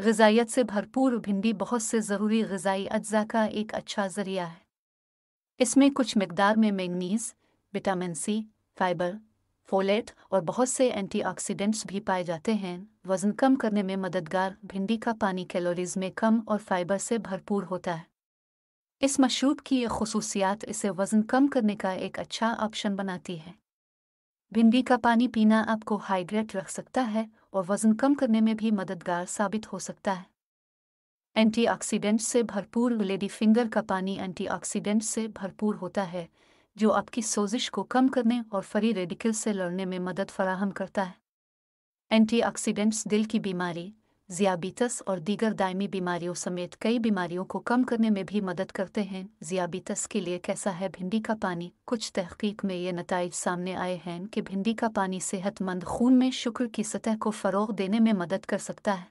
गजाइत से भरपूर भिंडी बहुत से ज़रूरी गजाई अज्जा का एक अच्छा ज़रिया है इसमें कुछ मकदार में manganese vitamin C fibre folate और बहुत से एंटीऑक्सीडेंट्स भी पाए जाते हैं वज़न कम करने में मददगार भिंडी का पानी कैलोरीज में कम और फाइबर से भरपूर होता है इस मशरूब की ये खसूसियात इसे वज़न कम करने का एक अच्छा ऑप्शन बनाती है भिंडी का पानी पीना आपको हाइड्रेट रख सकता है और वजन कम करने में भी मददगार साबित हो सकता है एंटीऑक्सीडेंट से भरपूर लेडी फिंगर का पानी एंटीऑक्सीडेंट से भरपूर होता है जो आपकी सोजिश को कम करने और फरी रेडिकल से लड़ने में मदद फराहम करता है एंटीऑक्सीडेंट्स दिल की बीमारी ज़ियाबीतस और दीगर दायमी बीमारियों समेत कई बीमारियों को कम करने में भी मदद करते हैं जियाबीतस के लिए कैसा है भिंडी का पानी कुछ तहकीक में ये नतज सामने आए हैं कि भिंडी का पानी सेहतमंद खून में शुक्र की सतह को फ़रोग देने में मदद कर सकता है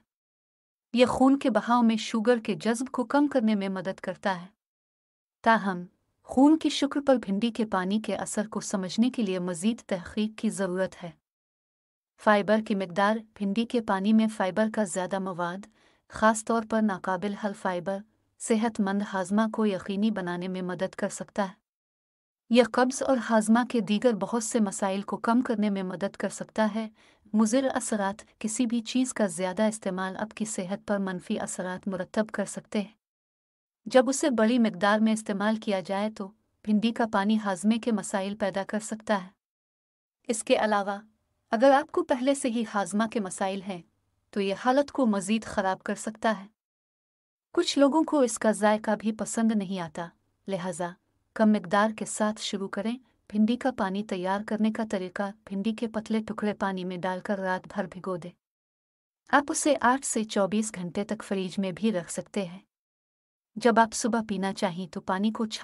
यह खून के बहाव में शुगर के जज्ब को कम करने में मदद करता है ताहम खून की शुक्र पर भिंडी के पानी के असर को समझने के लिए मजीद तहकीक की ज़रूरत है फाइबर की मकदार भिंडी के पानी में फाइबर का ज़्यादा मवाद ख़ास तौर पर नाकाबिल हल फाइबर सेहतमंद हाजमा को यकीनी बनाने में मदद कर सकता है यह कब्ज़ और हाजमा के दीगर बहुत से मसाइल को कम करने में मदद कर सकता है मुजिर असरात किसी भी चीज़ का ज़्यादा इस्तेमाल आपकी सेहत पर मनफी असरात मुरतब कर सकते हैं जब उसे बड़ी मकदार में इस्तेमाल किया जाए तो भिंडी का पानी हाजमे के मसाइल पैदा कर सकता है इसके अलावा अगर आपको पहले से ही हाजमा के मसाइल हैं तो ये हालत को मज़ीद ख़राब कर सकता है कुछ लोगों को इसका जायका भी पसंद नहीं आता लिहाजा कम मकदार के साथ शुरू करें भिंडी का पानी तैयार करने का तरीका भिंडी के पतले टुकड़े पानी में डालकर रात भर भिगो दे आप उसे आठ से चौबीस घंटे तक फ्रीज में भी रख सकते हैं जब आप सुबह पीना चाहें तो पानी को छान